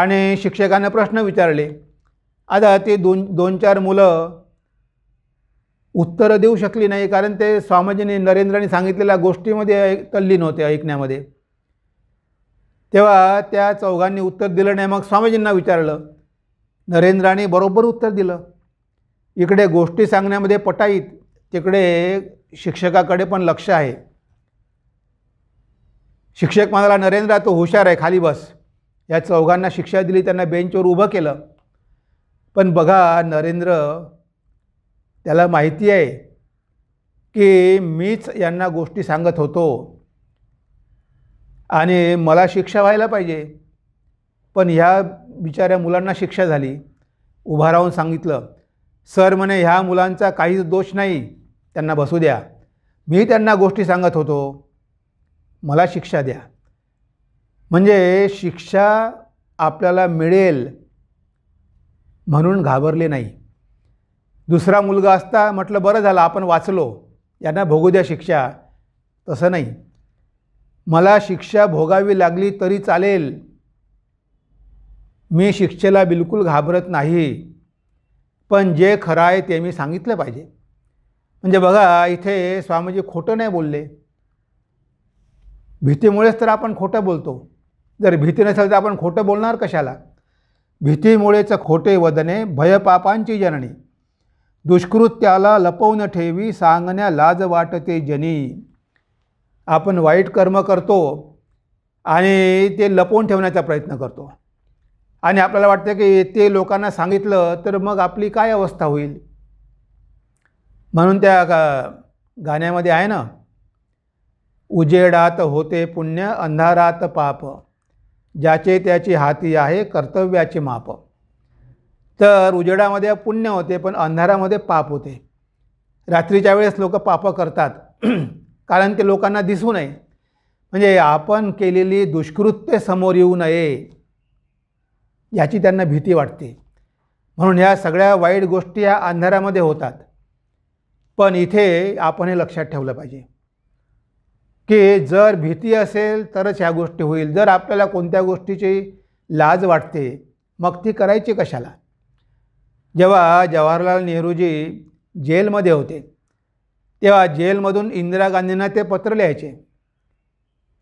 आणि शिक्षकानं प्रश्न विचारले आता ते दोन दोन चार मुलं उत्तरं देऊ शकली नाही कारण ते स्वामीजींनी नरेंद्राने सांगितलेल्या गोष्टीमध्ये तल्लीन होते ऐकण्यामध्ये तेव्हा त्या चौघांनी उत्तर दिलं नाही मग स्वामीजींना विचारलं नरेंद्राने बरोबर उत्तर दिलं इकडे गोष्टी सांगण्यामध्ये पटाईत तिकडे शिक्षकाकडे पण लक्ष आहे शिक्षक म्हणाला नरेंद्र तो हुशार आहे खाली बस या चौघांना शिक्षा दिली त्यांना बेंचवर उभं केलं पण बघा नरेंद्र त्याला माहिती आहे की मीच यांना गोष्टी सांगत होतो आणि मला शिक्षा व्हायला पाहिजे पण ह्या बिचाऱ्या मुलांना शिक्षा झाली उभा राहून सांगितलं सर म्हणे ह्या मुलांचा काहीच दोष नाही त्यांना बसू द्या मी त्यांना गोष्टी सांगत होतो मला शिक्षा द्या म्हणजे शिक्षा आपल्याला मिळेल म्हणून घाबरले नाही दुसरा मुलगा असता म्हटलं बरं झालं आपण वाचलो यांना भोगू द्या शिक्षा तसं नाही मला शिक्षा भोगावी लागली तरी चालेल मी शिक्षेला बिलकुल घाबरत नाही पण जे खरं आहे ते मी सांगितलं पाहिजे म्हणजे बघा इथे स्वामीजी खोटं नाही बोलले भीतीमुळेच तर आपण खोटं बोलतो जर भीती नसेल तर आपण खोटं बोलणार कशाला भीतीमुळेच खोटे वदने भयपापांची जननी दुष्कृत्याला लपवून ठेवी सांगण्या लाज वाटते जनी आपण वाईट कर्म करतो आणि ते लपवून ठेवण्याचा प्रयत्न करतो आणि आपल्याला वाटतं की ते लोकांना सांगितलं तर मग आपली काय अवस्था होईल म्हणून त्या गाण्यामध्ये आहे ना उजेडात होते पुण्य अंधारात पाप ज्याचे त्याची हाती आहे कर्तव्याचे माप तर उजेडामध्ये पुण्य होते पण अंधारामध्ये पाप होते रात्रीच्या वेळेस लोक पापं करतात कारण ते लोकांना दिसू नये म्हणजे आपण केलेली दुष्कृत्य समोर येऊ नये याची त्यांना भीती वाटते म्हणून ह्या सगळ्या वाईट गोष्टी ह्या अंधारामध्ये होतात पण इथे आपण हे लक्षात ठेवलं पाहिजे की जर भीती असेल तरच ह्या गोष्टी होईल जर आपल्याला कोणत्या गोष्टीची लाज वाटते मग ती करायची कशाला जेव्हा जवाहरलाल नेहरूजी जेलमध्ये होते तेव्हा जेलमधून इंदिरा गांधींना ते पत्र लिहायचे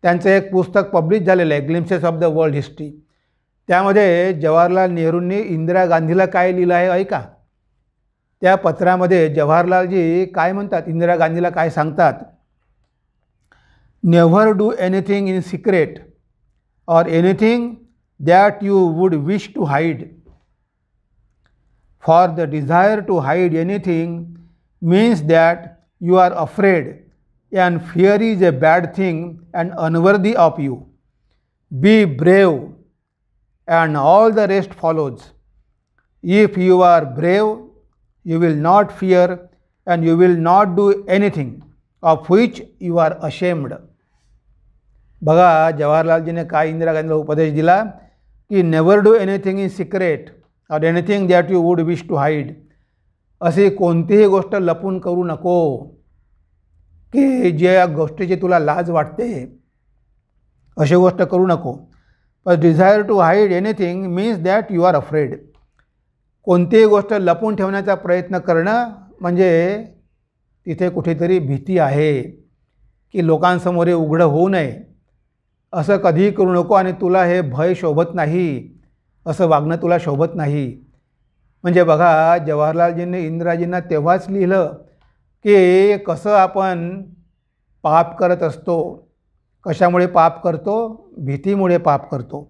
त्यांचं एक पुस्तक पब्लिश झालेलं आहे glimpses of the world history त्यामध्ये जवाहरलाल नेहरूंनी इंदिरा गांधीला काय लिहिलं आहे ऐका त्या पत्रामध्ये जवाहरलालजी काय म्हणतात इंदिरा गांधीला काय सांगतात never do anything in secret or anything that you would wish to hide for the desire to hide anything means that you are afraid and fear is a bad thing and unworthy of you. Be brave and all the rest follows. If you are brave, you will not fear and you will not do anything of which you are ashamed. बघा जवाहरलालजीने काय इंदिरा गांधीला उपदेश दिला की never do anything in secret or anything that you would wish to hide असे कोणतीही गोष्ट लपून करू नको की ज्या गोष्टीची तुला लाज वाटते अशी गोष्ट करू नको पण desire to hide anything means that you are afraid कोणतीही गोष्ट लपून ठेवण्याचा प्रयत्न करणं म्हणजे तिथे कुठेतरी भीती आहे की लोकांसमोर हे उघडं होऊ नये असं कधीही करू नको आणि तुला हे भय शोभत नाही असं वागणं तुला शोभत नाही म्हणजे बघा जवाहरलालजींनी इंदिराजींना तेव्हाच लिहिलं की कसं आपण पाप करत असतो कशामुळे पाप करतो भीतीमुळे पाप करतो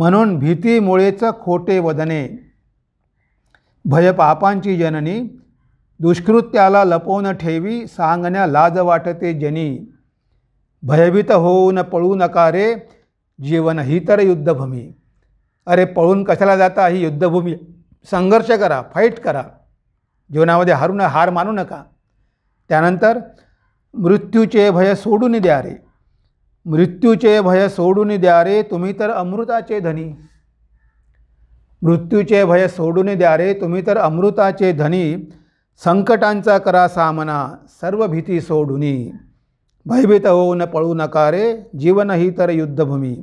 म्हणून भीतीमुळेच खोटे वदने भय पापांची जननी दुष्कृत्याला लपवून ठेवी सांगण्या लाज वाटते जनी भयभीत होऊन पळू नकारे जीवन ही तर युद्धभूमी अरे पळून कशाला जाता ही युद्धभूमी संघर्ष करा फाईट करा जीवनामध्ये हारू न हार मानू नका त्यानंतर मृत्यूचे भय सोडून द्या रे मृत्यूचे भय सोडून द्या रे तुम्ही तर अमृताचे धनी मृत्यूचे भय सोडून द्या रे तुम्ही तर अमृताचे धनी संकटांचा करा सामना सर्व भीती सोडूनी भयभीत होऊन पळू नका रे जीवन ही तर युद्धभूमी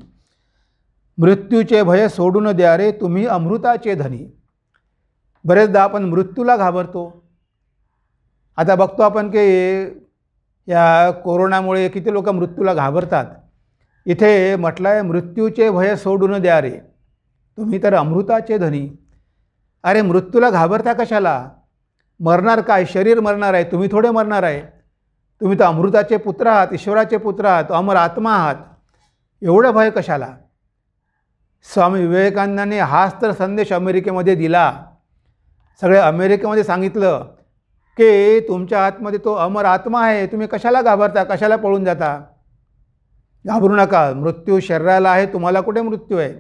मृत्यूचे भय सोडून द्या रे तुम्ही अमृताचे धनी बरेचदा आपण मृत्यूला घाबरतो आता बघतो आपण की या कोरोनामुळे किती लोक मृत्यूला घाबरतात इथे म्हटलं आहे मृत्यूचे भय सोडून द्या रे तुम्ही तर अमृताचे धनी अरे मृत्यूला घाबरता कशाला मरणार काय शरीर मरणार आहे तुम्ही थोडे मरणार आहे तुम्ही तर अमृताचे पुत्र आहात ईश्वराचे पुत्र आहात अमर आत्मा आहात एवढं भय कशाला स्वामी विवेकानंदाने हाच तर संदेश अमेरिकेमध्ये दिला सगळ्या अमेरिकेमध्ये सांगितलं की तुमच्या आतमध्ये तो अमर आत्मा आहे तुम्ही कशाला घाबरता कशाला पळून जाता घाबरू नका मृत्यू शरीराला आहे तुम्हाला कुठे मृत्यू आहे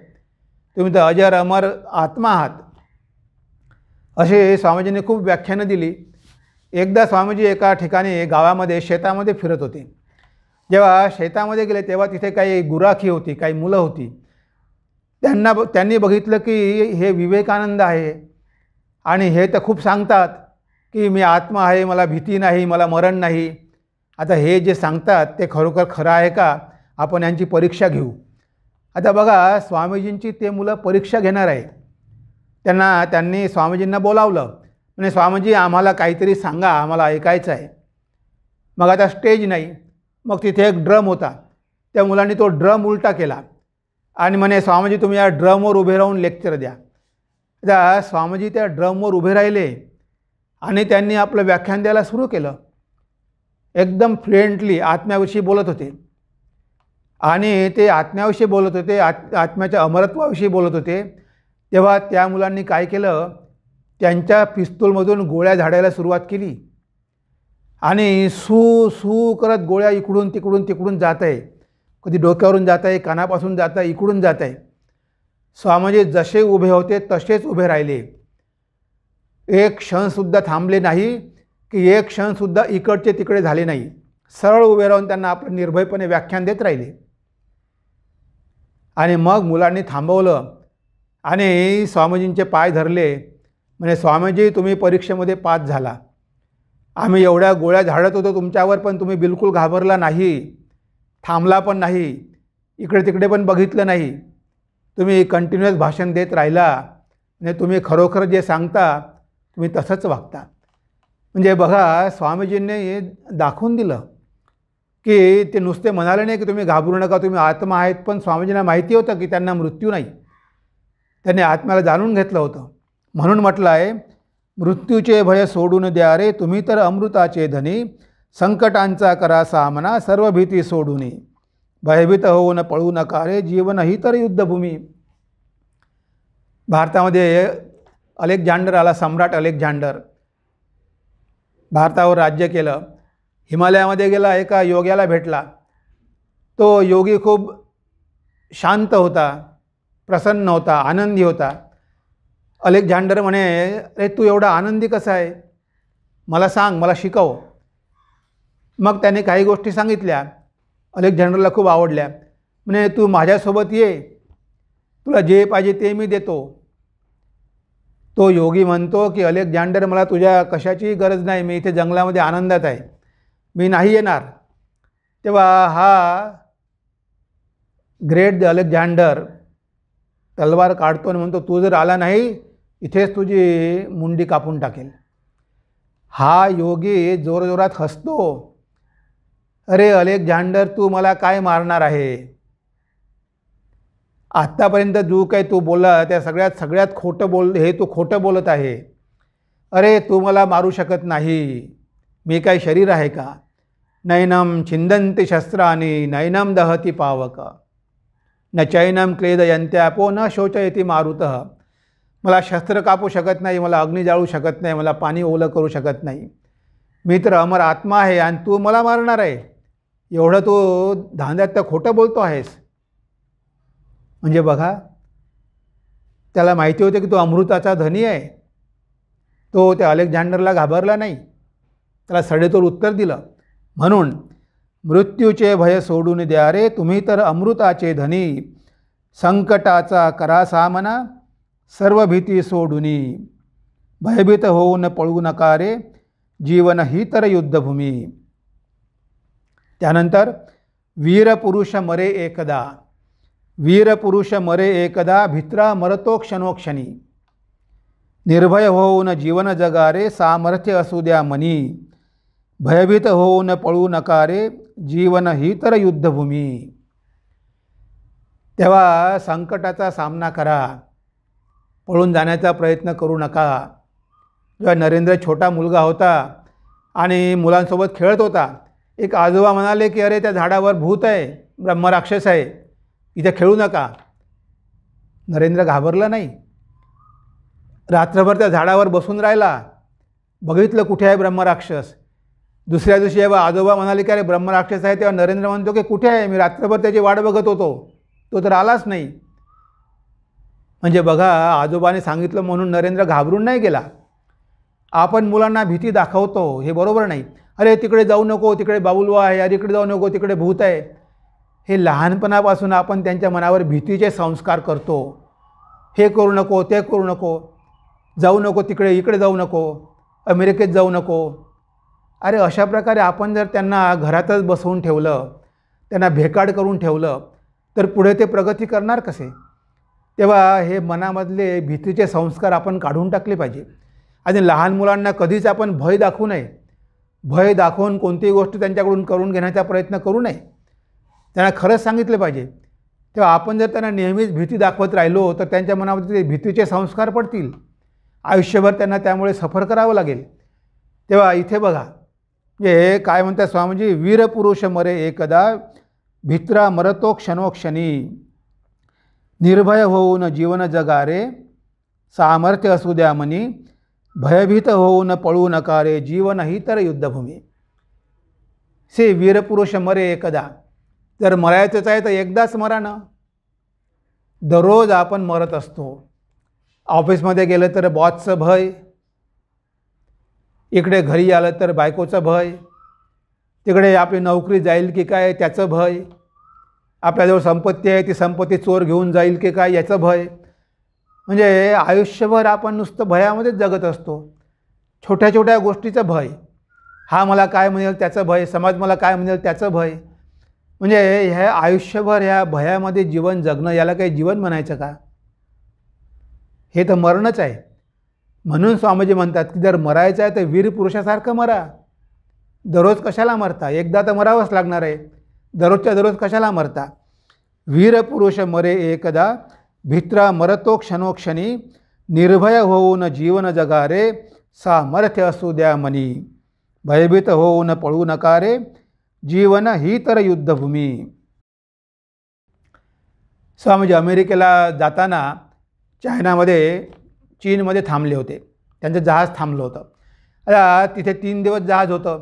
तुम्ही तर अजर अमर आत्मा आहात असे स्वामीजींनी खूप व्याख्यानं दिली एकदा स्वामीजी एका ठिकाणी गावामध्ये शेतामध्ये फिरत होते जेव्हा शेतामध्ये गेले तेव्हा तिथे काही गुराखी होती काही मुलं होती त्यांना ब त्यांनी बघितलं की हे विवेकानंद आहे आणि हे तर खूप सांगतात की मी आत्मा आहे मला भीती नाही मला मरण नाही आता हे जे सांगतात ते खरोखर खरं आहे का आपण यांची परीक्षा घेऊ आता बघा स्वामीजींची ते मुलं परीक्षा घेणार आहे त्यांना त्यांनी स्वामीजींना बोलावलं म्हणजे स्वामीजी आम्हाला काहीतरी सांगा आम्हाला ऐकायचं आहे मग आता स्टेज नाही मग तिथे एक ड्रम होता त्या मुलांनी तो ड्रम उलटा केला आणि म्हणे स्वामीजी तुम्ही या ड्रमवर उभे राहून लेक्चर द्या त्या स्वामीजी त्या ड्रमवर उभे राहिले आणि त्यांनी आपलं व्याख्यान द्यायला सुरू केलं एकदम फ्रेंडली आत्म्याविषयी बोलत होते आणि ते आत्म्याविषयी बोलत होते आत् आत्म्याच्या अमरत्वाविषयी बोलत होते तेव्हा त्या मुलांनी काय केलं त्यांच्या पिस्तूलमधून गोळ्या झाडायला सुरुवात केली आणि सू सू करत गोळ्या इकडून तिकडून तिकडून जात आहे कधी डोक्यावरून जात आहे कानापासून जात आहे इकडून जात आहे स्वामीजी जसे उभे होते तसेच उभे राहिले एक क्षणसुद्धा थांबले नाही की एक क्षणसुद्धा इकडचे तिकडे झाले नाही सरळ उभे राहून त्यांना आपलं निर्भयपणे व्याख्यान देत राहिले आणि मग मुलांनी थांबवलं आणि स्वामीजींचे पाय धरले म्हणजे स्वामीजी तुम्ही परीक्षेमध्ये पास झाला आम्ही एवढ्या गोळ्या झाडत होतो तुमच्यावर पण तुम्ही बिलकुल घाबरला नाही थांबला पण नाही इकडे तिकडे पण बघितलं नाही तुम्ही कंटिन्युअस भाषण देत राहिला आणि तुम्ही खरोखर जे सांगता तुम्ही तसंच वागता म्हणजे बघा स्वामीजींनी दाखवून दिलं की ते नुसते म्हणाले नाही की तुम्ही घाबरू नका तुम्ही आत्मा आहेत पण स्वामीजींना माहिती होतं की त्यांना मृत्यू नाही त्यांनी आत्म्याला जाणून घेतलं होतं म्हणून म्हटलं आहे मृत्यूचे भय सोडून द्या रे तुम्ही तर अमृताचे धनी संकटांचा करा सामना सर्व भीती सोडून भयभीत होऊन पळू नका रे जीवन ही तर युद्धभूमी भारतामध्ये अलेक्झांडर आला सम्राट अलेक्झांडर भारतावर राज्य केलं हिमालयामध्ये गेला एका योग्याला भेटला तो योगी खूप शांत होता प्रसन्न होता आनंदी होता अलेक्झांडर म्हणे अरे तू एवढा आनंदी कसा आहे मला सांग मला शिकव मग त्याने काही गोष्टी सांगितल्या अलेक्झांडरला खूप आवडल्या म्हणजे तू माझ्यासोबत ये तुला जे पाहिजे ते मी देतो तो योगी म्हणतो की अलेक्झांडर मला तुझ्या कशाचीही गरज नाही मी इथे जंगलामध्ये आनंदात आहे मी नाही येणार तेव्हा हा ग्रेट अलेक्झांडर तलवार काढतो आणि म्हणतो तू जर आला नाही इथेच तुझी मुंडी कापून टाकेल हा योगी जोरजोरात हसतो अरे अलेक्झांडर तू मला काय मारणार आहे आत्तापर्यंत जो काही तू बोलला त्या सगळ्यात सगळ्यात खोटं बोल हे तू खोटं बोलत आहे अरे तू मला मारू शकत नाही मी काय शरीर आहे का नैनम छिंदंती शस्त्राने नैनम दहती पावक न चैनम पो न शोचयति मारुत मला शस्त्र कापू शकत नाही मला अग्नी जाळू शकत नाही मला पाणी ओलं करू शकत नाही मी तर अमर आत्मा आहे आणि तू मला मारणार आहे एवढा तो धांद्यात तर खोटं बोलतो आहेस म्हणजे बघा त्याला माहिती होते की तो अमृताचा धनी आहे तो त्या अलेक्झांडरला घाबरला नाही त्याला सडेतोड उत्तर दिलं म्हणून मृत्यूचे भय सोडून द्या रे तुम्ही तर अमृताचे धनी संकटाचा करा सामना सर्व भीती सोडूनी भयभीत होऊन पळू नका रे जीवन ही तर युद्धभूमी त्यानंतर वीरपुरुष मरे एकदा वीरपुरुष मरे एकदा भित्रा मरतो क्षणोक्षणी निर्भय होऊन जीवन जगारे सामर्थ्य असू द्या मनी भयभीत होऊन पळू नकारे जीवन ही तर युद्धभूमी तेव्हा संकटाचा सामना करा पळून जाण्याचा प्रयत्न करू नका जेव्हा नरेंद्र छोटा मुलगा होता आणि मुलांसोबत खेळत होता एक आजोबा म्हणाले की अरे त्या झाडावर भूत आहे ब्रह्मराक्षस आहे इथे खेळू नका नरेंद्र घाबरला नाही रात्रभर त्या झाडावर बसून राहिला बघितलं कुठे आहे ब्रह्मराक्षस दुसऱ्या दिवशी जेव्हा आजोबा म्हणाले की अरे ब्रह्मराक्षस आहे तेव्हा नरेंद्र म्हणतो की कुठे आहे मी रात्रभर त्याची वाट बघत होतो तो तर आलाच नाही म्हणजे बघा आजोबाने सांगितलं म्हणून नरेंद्र घाबरून नाही गेला आपण मुलांना भीती दाखवतो हे बरोबर नाही अरे तिकडे जाऊ नको तिकडे बाबुलवा आहे अरे इकडे जाऊ नको तिकडे भूत आहे हे लहानपणापासून आपण त्यांच्या मनावर भीतीचे संस्कार करतो हे करू नको ते करू नको जाऊ नको तिकडे इकडे जाऊ नको अमेरिकेत जाऊ नको अरे अशा प्रकारे आपण जर त्यांना घरातच बसवून ठेवलं त्यांना भेकाड करून ठेवलं तर पुढे ते प्रगती करणार कसे तेव्हा हे मनामधले भीतीचे संस्कार आपण काढून टाकले पाहिजे आणि लहान मुलांना कधीच आपण भय दाखवू नये भय दाखवून कोणतीही गोष्ट त्यांच्याकडून करून घेण्याचा प्रयत्न करू नये त्यांना खरंच सांगितलं पाहिजे तेव्हा आपण जर त्यांना नेहमीच भीती दाखवत राहिलो तर त्यांच्या मनामध्ये ते भीतीचे संस्कार पडतील आयुष्यभर त्यांना त्यामुळे सफर करावं लागेल तेव्हा इथे बघा हे काय म्हणतात स्वामीजी वीरपुरुष मरे एकदा भित्रा मरतो क्षणोक्षणी निर्भय होऊन जीवन जगारे सामर्थ्य असू द्या मनी भयभीत होऊन पळू नकारे जीवन ही तर युद्धभूमी से वीरपुरुष मरे एकदा तर मरायचंच आहे तर एकदाच मरा ना दररोज आपण मरत असतो ऑफिसमध्ये गेलं तर बॉसचं भय इकडे घरी आलं तर बायकोचं भय तिकडे आपली नोकरी जाईल की काय त्याचं भय आपल्याजवळ संपत्ती आहे ती संपत्ती चोर घेऊन जाईल की काय याचं भय म्हणजे आयुष्यभर आपण नुसतं भयामध्येच जगत असतो छोट्या छोट्या गोष्टीचा भय हा मला काय म्हणेल त्याचं भय समाज मला काय म्हणेल त्याचं भय म्हणजे ह्या आयुष्यभर ह्या भयामध्ये जीवन जगणं याला काही जीवन म्हणायचं का हे तर मरणच आहे म्हणून स्वामीजी म्हणतात की जर मरायचं आहे तर वीर पुरुषासारखं मरा दररोज कशाला मरता एकदा तर मरावंच लागणार आहे दररोजच्या दररोज कशाला मरता वीर पुरुष मरे एकदा भित्रा मरतो क्षणोक्षणी निर्भय होऊन जीवन जगारे सामर्थ्य असू द्या मनी भयभीत होऊन पळू नकारे जीवन ही तर युद्धभूमी स्वामीजी म्हणजे अमेरिकेला जाताना चायनामध्ये चीनमध्ये थांबले होते त्यांचं जहाज थांबलं होतं आता तिथे तीन दिवस जहाज होतं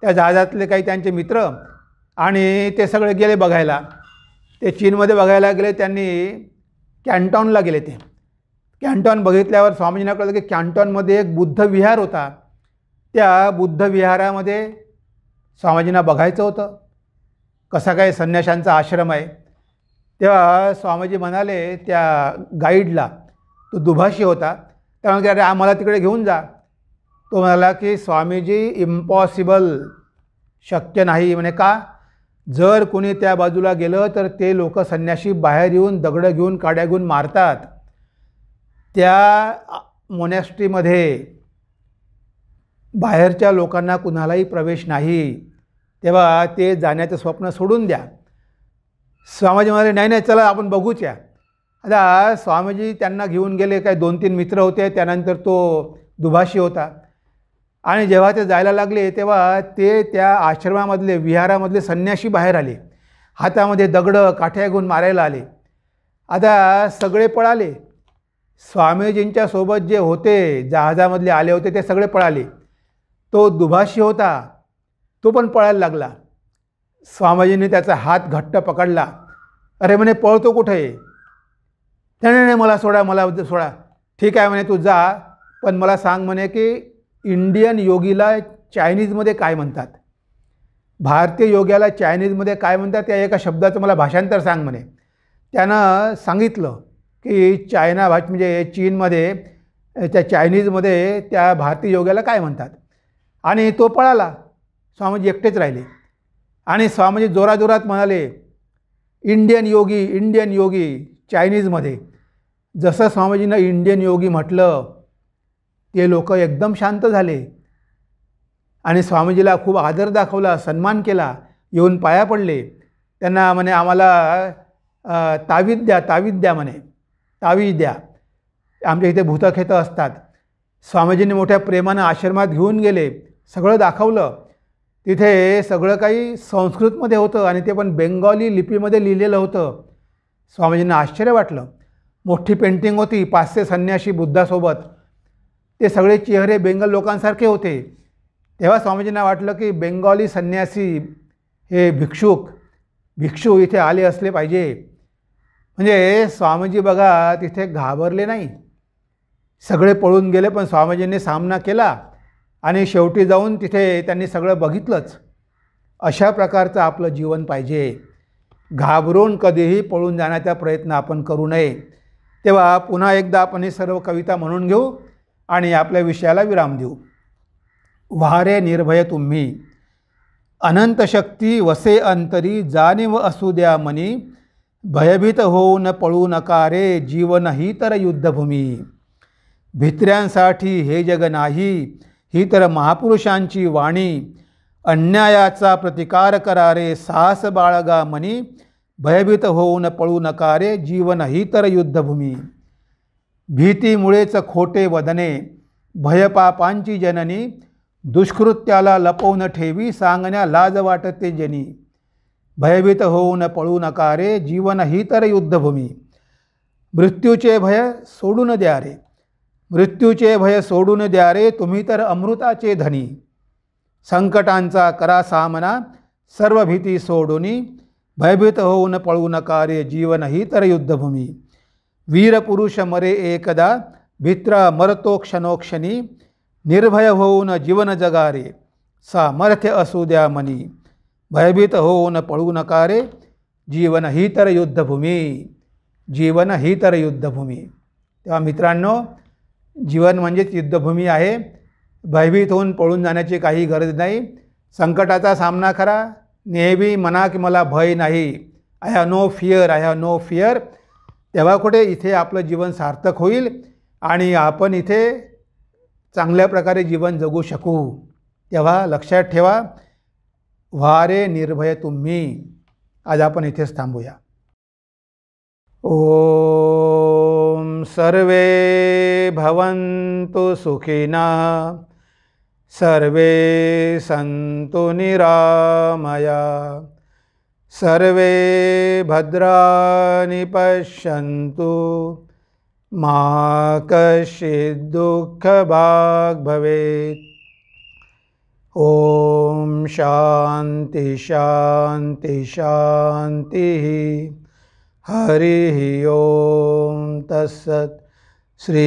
त्या जहाजातले काही त्यांचे मित्र आणि ते सगळे गेले बघायला ते चीनमध्ये बघायला गेले त्यांनी कॅन्टॉनला गेले ते कॅन्टॉन बघितल्यावर स्वामीजींना कळलं की कॅन्टॉनमध्ये एक बुद्ध विहार होता त्या बुद्ध विहारामध्ये स्वामीजींना बघायचं होतं कसा काय संन्याशांचा आश्रम आहे तेव्हा स्वामीजी म्हणाले त्या गाईडला तो दुभाषी होता त्यामुळे अरे आम्हाला तिकडे घेऊन जा तो म्हणाला की स्वामीजी इम्पॉसिबल शक्य नाही म्हणे का जर कोणी त्या बाजूला गेलं तर ते लोक संन्याशी बाहेर येऊन दगडं घेऊन काड्या घेऊन मारतात त्या मोनॅस्ट्रीमध्ये बाहेरच्या लोकांना कुणालाही प्रवेश नाही तेव्हा ते जाण्याचं स्वप्न सोडून द्या स्वामीजी म्हणाले नाही नाही चला आपण बघूच्या आता स्वामीजी त्यांना घेऊन गेले काही दोन तीन मित्र होते त्यानंतर तो दुभाषी होता आणि जेव्हा ते जायला लागले तेव्हा ते त्या आश्रमामधले विहारामधले संन्याशी बाहेर आले हातामध्ये दगडं काठ्या घेऊन मारायला आले आता सगळे पळाले स्वामीजींच्या सोबत जे होते जहाजामधले आले होते ते सगळे पळाले तो दुभाषी होता तो पण पळायला लागला स्वामीजींनी त्याचा हात घट्ट पकडला अरे म्हणे पळतो कुठे त्याने मला सोडा मला सोडा ठीक आहे म्हणे तू जा पण मला सांग म्हणे की इंडियन योगीला चायनीजमध्ये काय म्हणतात भारतीय योग्याला चायनीजमध्ये काय म्हणतात त्या एका शब्दाचं मला भाषांतर सांग म्हणे त्यानं सांगितलं की चायना भाष म्हणजे चीनमध्ये त्या चायनीजमध्ये त्या भारतीय योग्याला काय म्हणतात आणि तो पळाला स्वामीजी एकटेच राहिले आणि स्वामीजी जोराजोरात म्हणाले इंडियन योगी इंडियन योगी चायनीजमध्ये जसं स्वामीजीनं इंडियन योगी म्हटलं ते लोक एकदम शांत झाले आणि स्वामीजीला खूप आदर दाखवला सन्मान केला येऊन पाया पडले त्यांना म्हणे आम्हाला तावीद द्या तावीद द्या म्हणे तावीज द्या आमच्या इथे भूतखेतं असतात स्वामीजींनी मोठ्या प्रेमानं आश्रमात घेऊन गेले सगळं दाखवलं तिथे सगळं काही संस्कृतमध्ये होतं आणि ते पण बेंगॉली लिपीमध्ये लिहिलेलं होतं स्वामीजींना आश्चर्य वाटलं मोठी पेंटिंग होती पाचशे संन्याशी बुद्धासोबत ते सगळे चेहरे बेंगल लोकांसारखे होते तेव्हा स्वामीजींना वाटलं की बेंगॉली संन्यासी हे भिक्षुक भिक्षू इथे आले असले पाहिजे म्हणजे स्वामीजी बघा तिथे घाबरले नाही सगळे पळून गेले पण स्वामीजींनी सामना केला आणि शेवटी जाऊन तिथे त्यांनी सगळं बघितलंच अशा प्रकारचं आपलं जीवन पाहिजे घाबरून कधीही पळून जाण्याचा प्रयत्न आपण करू नये तेव्हा पुन्हा एकदा आपण ही सर्व कविता म्हणून घेऊ आणि आपल्या विषयाला विराम देऊ वारे निर्भय तुम्ही अनंत शक्ती वसे अंतरी जाणीव असू द्या मनी भयभीत होऊन पळू नकारे रे जीवन ही तर युद्धभूमी भित्र्यांसाठी हे जग नाही ही तर महापुरुषांची वाणी अन्यायाचा प्रतिकार करारे साहस बाळगा मनी भयभीत होऊन पळू नकारे जीवन ही तर युद्धभूमी भीतीमुळेच खोटे वदने भयपापांची जननी दुष्कृत्याला लपवून ठेवी सांगण्या लाज वाटते जनी भयभीत होऊन पळू नकारे रे जीवन ही तर युद्धभूमी मृत्यूचे भय सोडून द्या रे मृत्यूचे भय सोडून द्या रे तुम्ही तर अमृताचे धनी संकटांचा करा सामना सर्व भीती सोडूनी भयभीत होऊन पळू नकारे रे जीवन ही तर युद्धभूमी वीरपुरुष मरे एकदा भित्र मरतो क्षणोक्षणी निर्भय होऊन जीवन जगारे सामर्थ्य असू द्या मनी भयभीत होऊन पळू नकारे जीवन ही तर युद्धभूमी जीवन ही तर युद्धभूमी तेव्हा मित्रांनो जीवन म्हणजेच युद्धभूमी आहे भयभीत होऊन पळून जाण्याची काही गरज नाही संकटाचा सामना करा नेहमी मना की मला भय नाही I have no fear I have no fear तेव्हा कुठे इथे आपलं जीवन सार्थक होईल आणि आपण इथे चांगल्या प्रकारे जीवन जगू शकू तेव्हा लक्षात ठेवा वारे निर्भय तुम्ही आज आपण इथेच थांबूया ओम सर्वे भवन्तु सुखिना सर्वे सन्तु निरामया सर्वे भद्राणि पश्यन्तु मा कश्चित् दुःखभाग् भवेत् ॐ शान्ति शान्ति शान्तिः हरिः ॐ तत्सत् श्रीरामकृष्णार्पणमस्तु